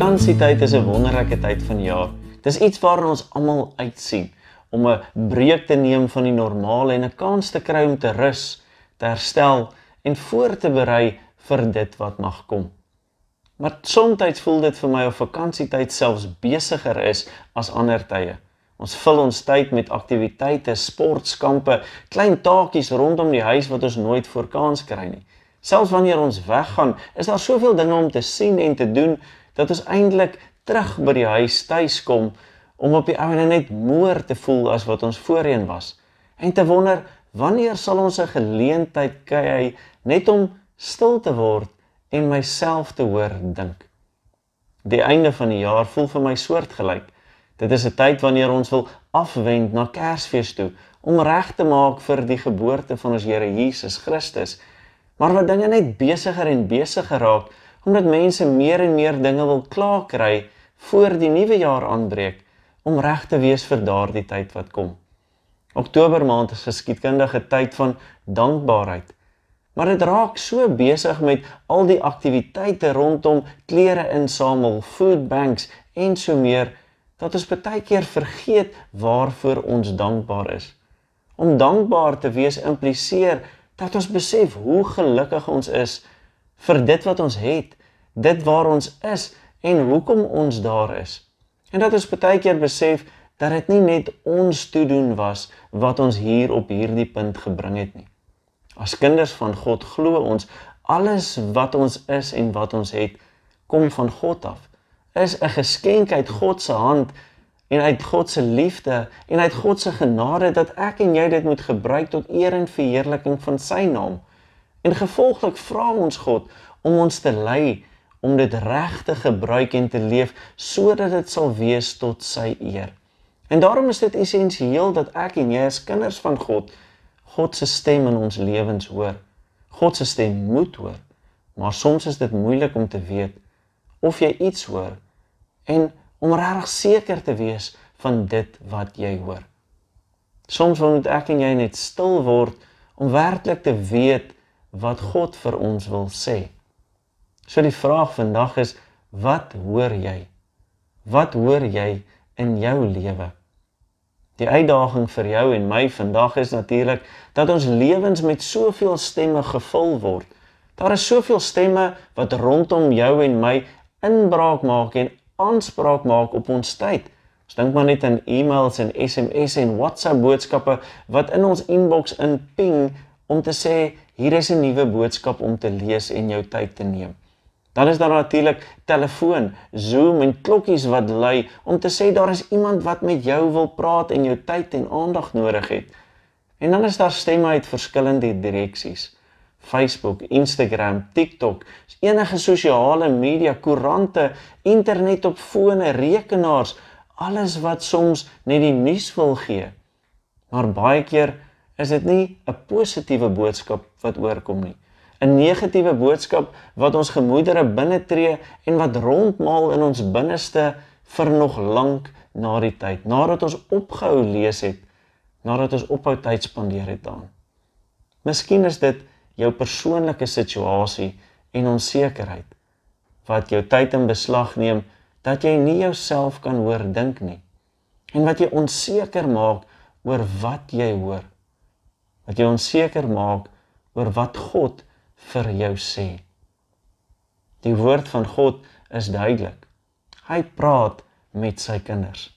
Vakansietyd is 'n wonderlike tyd van die jaar. Dis iets waarna ons almal uitsien om 'n breek te neem van die normale en 'n kans te kry om te rus, te herstel en voor te berei vir dit wat mag kom. Maar soms voel dit vir my of vakansietyd selfs besigger is as ander tye. Ons vul ons tyd met aktiwiteite, sportskampe, klein taakies rondom die huis wat ons nooit voor kans kry nie. Selfs wanneer ons weggaan, is daar soveel dinge om te sien en te doen dat ons eintlik terug by die huis tuis kom om op die ouene net moer te voel as wat ons voorheen was en te wonder wanneer sal ons 'n geleentheid kry net om stil te word en myself te hoor dink. Die einde van die jaar voel vir my soortgelyk. Dit is 'n tyd wanneer ons wil afwend na Kersfees toe om reg te maak vir die geboorte van ons Here Jesus Christus. Maar wat dinge net besigger en besigger raak, omdat mense meer en meer dinge wil klaar kry voor die nuwe jaar aanbreek om reg te wees vir daardie tyd wat kom. Oktober maand is geskiedkundige tyd van dankbaarheid. Maar dit raak so besig met al die aktiwiteite rondom klere insamel, food banks en so meer dat ons baie keer vergeet waarvoor ons dankbaar is. Om dankbaar te wees impliseer dat ons besef hoe gelukkig ons is vir dit wat ons het, dit waar ons is en hoekom ons daar is. En dat ons baie keer besef dat dit nie net ons toe doen was wat ons hier op hierdie punt gebring het nie. As kinders van God glo ons alles wat ons is en wat ons het kom van God af. Is 'n geskenk uit God se hand en uit God se liefde en uit God se genade dat ek en jy dit moet gebruik tot eer en verheerliking van sy naam. En gevolglik vra ons God om ons te lei om dit reg te gebruik en te leef sodat dit sal wees tot sy eer. En daarom is dit essensieel dat ek en jy as kinders van God God se stem in ons lewens hoor. God se stem moet hoor. Maar soms is dit moeilik om te weet of jy iets hoor en om regtig seker te wees van dit wat jy hoor. Soms wil ek en jy net stil word om werklik te weet wat God vir ons wil sê. So die vraag vandag is wat hoor jy? Wat hoor jy in jou lewe? Die uitdaging vir jou en my vandag is natuurlik dat ons lewens met soveel stemme gevul word. Daar is soveel stemme wat rondom jou en my inbraak maak en aanspraak maak op ons tyd. Ons dink maar net aan e-mails en SMS'e en WhatsApp boodskappe wat in ons inbox inping om te sê hier is 'n nuwe boodskap om te lees en jou tyd te neem. Dan is daar natuurlik telefoon, Zoom en klokkies wat lui om te sê daar is iemand wat met jou wil praat en jou tyd en aandag nodig het. En dan is daar stemme uit verskillende direksies. Facebook, Instagram, TikTok, enige sosiale media, koerante, internet op fone, rekenaars, alles wat soms net die nuus wil gee. Maar baie keer is dit nie 'n positiewe boodskap wat oorkom nie. 'n Negatiewe boodskap wat ons gemoedere binne tree en wat rondmaal in ons binneste vir nog lank na die tyd, nadat ons opgehou lees het, nadat ons ophou tyd spandeer het daan. Miskien is dit jou persoonlike situasie en onsekerheid wat jou tyd in beslag neem dat jy nie jouself kan hoor dink nie en wat jy onseker maak oor wat jy hoor dat jy onseker maak oor wat God vir jou sê. Die woord van God is duidelik. Hy praat met sy kinders.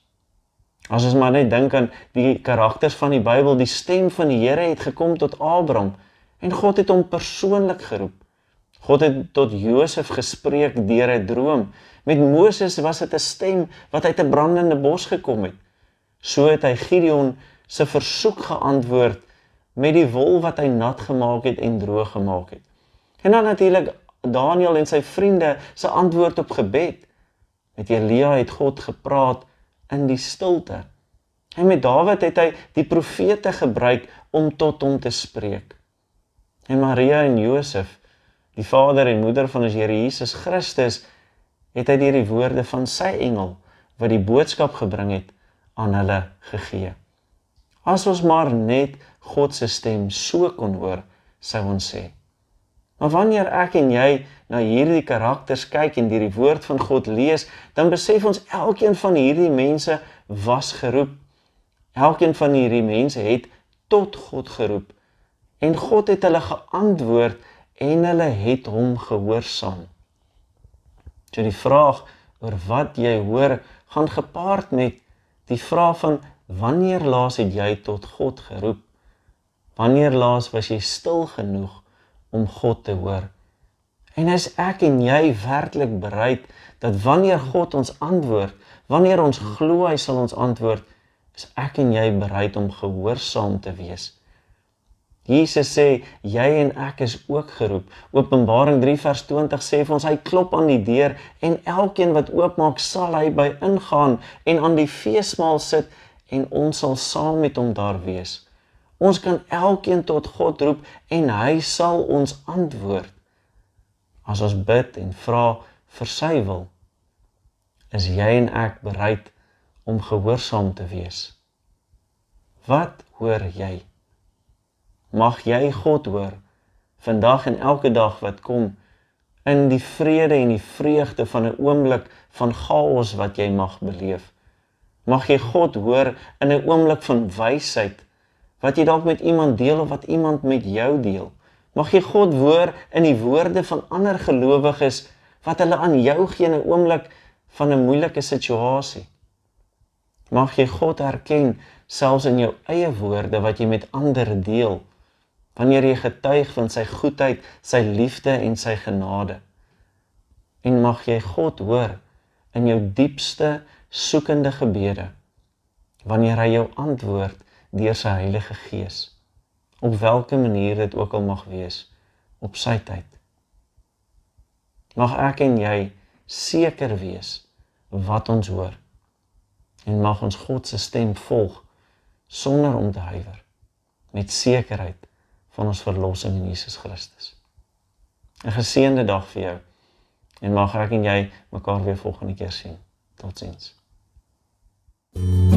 As ons maar net dink aan die karakters van die Bybel, die stem van die Here het gekom tot Abraham en God het hom persoonlik geroep. God het tot Josef gespreek deur 'n droom. Met Moses was dit 'n stem wat uit 'n brandende bos gekom het. So het hy Gideon se versoek geantwoord met die wol wat hy nat gemaak het en droog gemaak het. En dan natuurlik Daniel en sy vriende se antwoord op gebed. Met Elia het God gepraat in die stilte. En met Dawid het hy die profete gebruik om tot hom te spreek. En Maria en Josef, die vader en moeder van ons Here Jesus Christus, het hy deur die woorde van sy engel wat die boodskap gebring het aan hulle gegee. As ons maar net God se stem so kon hoor, sou ons sê. Maar wanneer ek en jy na hierdie karakters kyk en hierdie woord van God lees, dan besef ons elkeen van hierdie mense was geroep. Elkeen van hierdie mense het tot God geroep en God het hulle geantwoord en hulle het hom gehoorsaam. So die vraag oor wat jy hoor gaan gepaard met die vraag van Wanneer laas het jy tot God geroep? Wanneer laas was jy stil genoeg om God te hoor? En is ek en jy werklik bereid dat wanneer God ons antwoord, wanneer ons glo hy sal ons antwoord, is ek en jy bereid om gehoorsaam te wees? Jesus sê jy en ek is ook geroep. Openbaring 3 vers 20 sê vir ons hy klop aan die deur en elkeen wat oopmaak sal hy by ingaan en aan die feesmaal sit en ons sal saam met hom daar wees. Ons kan elkeen tot God roep en hy sal ons antwoord. As ons bid en vra vir sy wil, is jy en ek bereid om gehoorsaam te wees. Wat hoor jy? Mag jy God hoor vandag en elke dag wat kom in die vrede en die vreugde van 'n oomblik van chaos wat jy mag beleef. Mag jy God hoor in 'n oomblik van wysheid wat jy dalk met iemand deel of wat iemand met jou deel. Mag jy God hoor in die woorde van ander gelowiges wat hulle aan jou gee in 'n oomblik van 'n moeilike situasie. Mag jy God erken selfs in jou eie woorde wat jy met ander deel wanneer jy getuig van sy goedheid, sy liefde en sy genade. En mag jy God hoor in jou diepste soekende gebede wanneer hy jou antwoord deur sy Heilige Gees op watter manier dit ook al mag wees op sy tyd mag ek en jy seker wees wat ons hoor en mag ons God se stem volg sonder om te huiwer met sekerheid van ons verlossing in Jesus Christus 'n geseënde dag vir jou en mag ek en jy mekaar weer volgende keer sien totsiens Thank you.